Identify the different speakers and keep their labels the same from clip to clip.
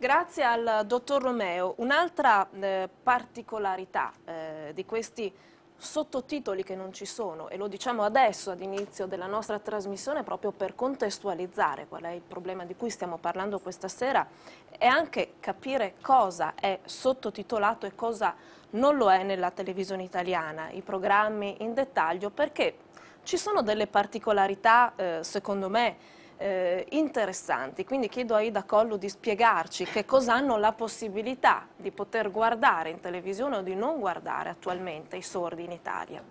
Speaker 1: Grazie al dottor Romeo, un'altra eh, particolarità eh, di questi sottotitoli che non ci sono, e lo diciamo adesso all'inizio della nostra trasmissione proprio per contestualizzare qual è il problema di cui stiamo parlando questa sera, è anche capire cosa è sottotitolato e cosa non lo è nella televisione italiana, i programmi in dettaglio, perché ci sono delle particolarità, eh, secondo me, eh, interessanti, quindi chiedo a Ida Collu di spiegarci che cosa hanno la possibilità di poter guardare in televisione o di non guardare attualmente i sordi in Italia.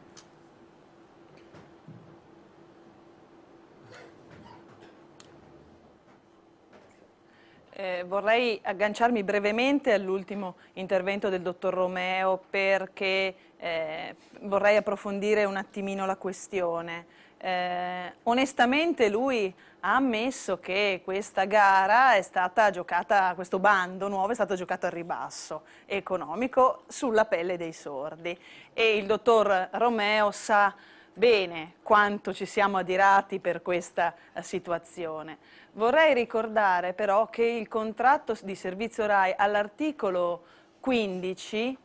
Speaker 1: Eh,
Speaker 2: vorrei agganciarmi brevemente all'ultimo intervento del dottor Romeo perché eh, vorrei approfondire un attimino la questione. Eh, onestamente lui ha ammesso che questa gara è stata giocata, questo bando nuovo è stato giocato al ribasso economico sulla pelle dei sordi e il dottor Romeo sa bene quanto ci siamo adirati per questa eh, situazione. Vorrei ricordare però che il contratto di servizio RAI all'articolo 15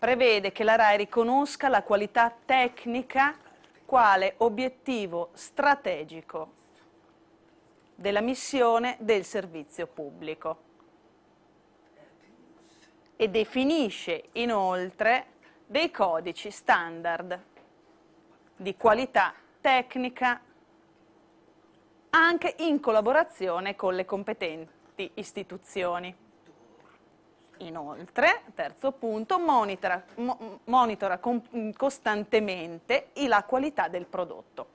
Speaker 2: prevede che la RAI riconosca la qualità tecnica quale obiettivo strategico della missione del servizio pubblico e definisce inoltre dei codici standard di qualità tecnica anche in collaborazione con le competenti istituzioni. Inoltre, terzo punto, monitora, mo, monitora con, costantemente la qualità del prodotto,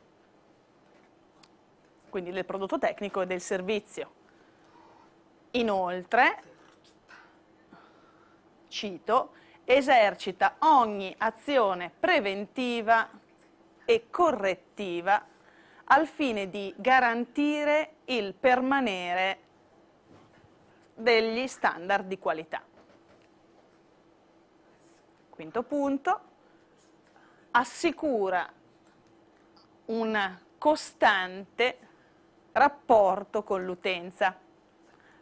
Speaker 2: quindi del prodotto tecnico e del servizio. Inoltre, cito, esercita ogni azione preventiva e correttiva al fine di garantire il permanere degli standard di qualità quinto punto, assicura un costante rapporto con l'utenza,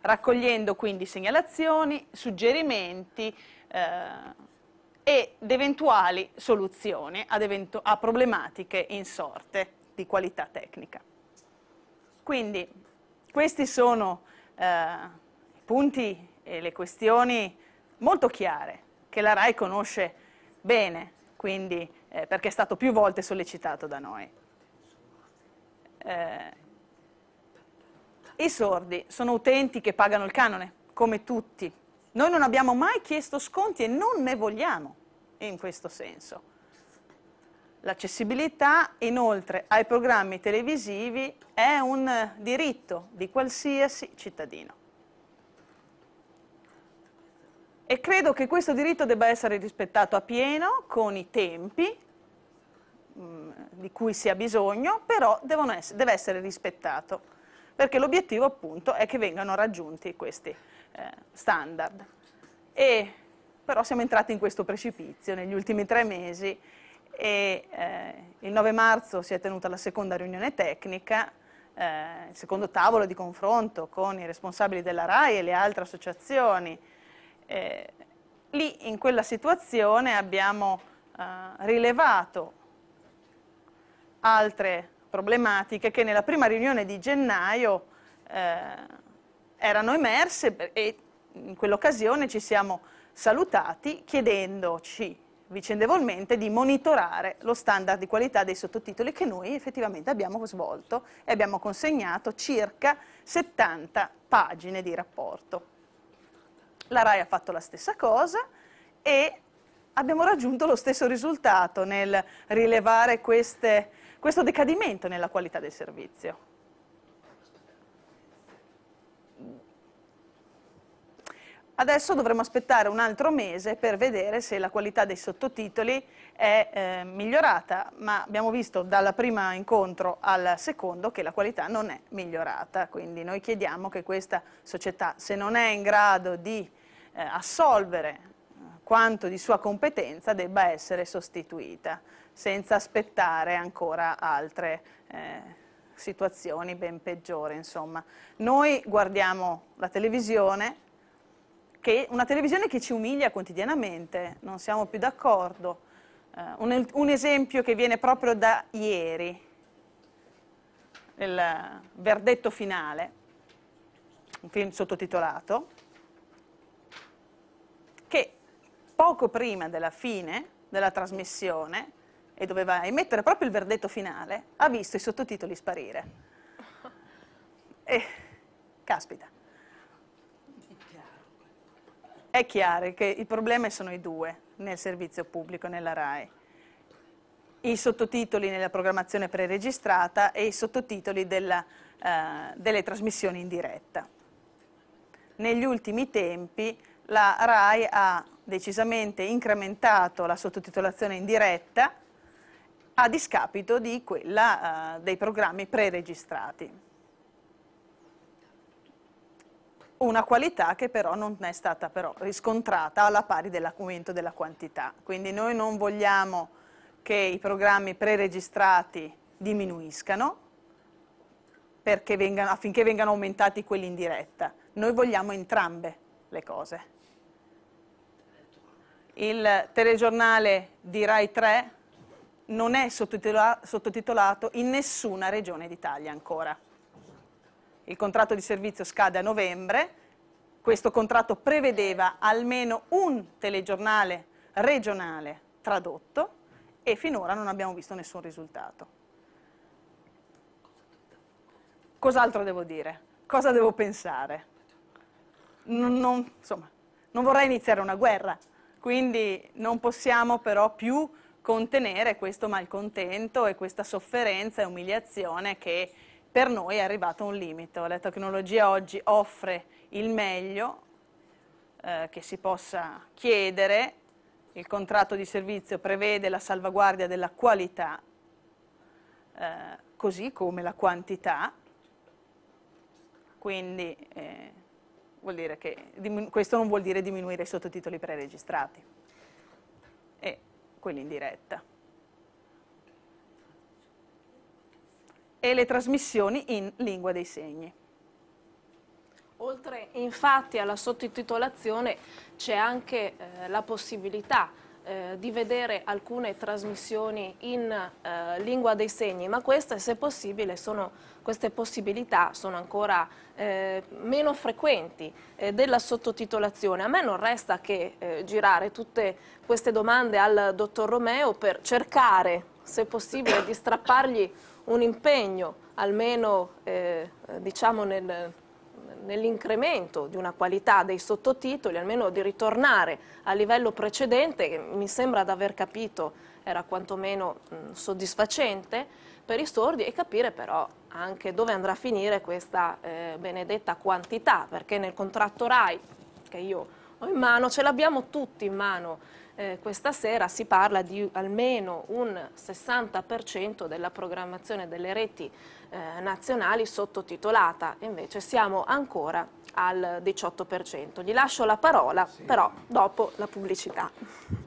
Speaker 2: raccogliendo quindi segnalazioni, suggerimenti eh, ed eventuali soluzioni ad eventu a problematiche insorte di qualità tecnica. Quindi questi sono eh, i punti e le questioni molto chiare che la RAI conosce bene, quindi, eh, perché è stato più volte sollecitato da noi. Eh, I sordi sono utenti che pagano il canone, come tutti. Noi non abbiamo mai chiesto sconti e non ne vogliamo in questo senso. L'accessibilità inoltre ai programmi televisivi è un diritto di qualsiasi cittadino. E credo che questo diritto debba essere rispettato a pieno, con i tempi mm, di cui si ha bisogno, però essere, deve essere rispettato, perché l'obiettivo appunto è che vengano raggiunti questi eh, standard. E, però siamo entrati in questo precipizio negli ultimi tre mesi e eh, il 9 marzo si è tenuta la seconda riunione tecnica, eh, il secondo tavolo di confronto con i responsabili della RAI e le altre associazioni eh, lì in quella situazione abbiamo eh, rilevato altre problematiche che nella prima riunione di gennaio eh, erano emerse e in quell'occasione ci siamo salutati chiedendoci vicendevolmente di monitorare lo standard di qualità dei sottotitoli che noi effettivamente abbiamo svolto e abbiamo consegnato circa 70 pagine di rapporto la RAI ha fatto la stessa cosa e abbiamo raggiunto lo stesso risultato nel rilevare queste, questo decadimento nella qualità del servizio. Adesso dovremo aspettare un altro mese per vedere se la qualità dei sottotitoli è eh, migliorata, ma abbiamo visto dal primo incontro al secondo che la qualità non è migliorata, quindi noi chiediamo che questa società, se non è in grado di eh, assolvere eh, quanto di sua competenza debba essere sostituita, senza aspettare ancora altre eh, situazioni ben peggiori. Insomma. Noi guardiamo la televisione, che, una televisione che ci umilia quotidianamente, non siamo più d'accordo. Eh, un, un, esempio che viene proprio da ieri, il verdetto finale, un film sottotitolato, che poco prima della fine della trasmissione, e doveva emettere proprio il verdetto finale, ha visto i sottotitoli sparire. E, caspita. È chiaro che i problemi sono i due nel servizio pubblico, nella RAI. I sottotitoli nella programmazione preregistrata e i sottotitoli della, eh, delle trasmissioni in diretta. Negli ultimi tempi la RAI ha decisamente incrementato la sottotitolazione in diretta a discapito di quella eh, dei programmi preregistrati. Una qualità che però non è stata però riscontrata alla pari dell'aumento della quantità. Quindi noi non vogliamo che i programmi preregistrati diminuiscano vengano, affinché vengano aumentati quelli in diretta. Noi vogliamo entrambe le cose. Il telegiornale di Rai 3 non è sottotitola sottotitolato in nessuna regione d'Italia ancora. Il contratto di servizio scade a novembre, questo contratto prevedeva almeno un telegiornale regionale tradotto e finora non abbiamo visto nessun risultato. Cos'altro devo dire? Cosa devo pensare? non, non, insomma, non vorrei iniziare una guerra, quindi non possiamo però più contenere questo malcontento e questa sofferenza e umiliazione che per noi è arrivato a un limite. La tecnologia oggi offre il meglio eh, che si possa chiedere, il contratto di servizio prevede la salvaguardia della qualità, eh, così come la quantità, quindi... Eh, vuol dire che, questo non vuol dire diminuire i sottotitoli preregistrati e quelli in diretta. E le trasmissioni in lingua dei segni.
Speaker 1: Oltre infatti alla sottotitolazione c'è anche eh, la possibilità eh, di vedere alcune trasmissioni in eh, lingua dei segni, ma queste, se possibile, sono, queste possibilità sono ancora eh, meno frequenti eh, della sottotitolazione. A me non resta che eh, girare tutte queste domande al dottor Romeo per cercare, se possibile, di strappargli un impegno, almeno eh, diciamo nel nell'incremento di una qualità dei sottotitoli, almeno di ritornare al livello precedente, che mi sembra di aver capito era quantomeno mh, mm, soddisfacente per i sordi e capire però anche dove andrà a finire questa eh, benedetta quantità, perché nel contratto RAI, che io Oh, in mano, ce l'abbiamo tutti in mano. Eh, questa sera si parla di almeno un 60% della programmazione delle reti eh, nazionali sottotitolata, invece siamo ancora al 18%. Gli lascio la parola, sì. però dopo la pubblicità.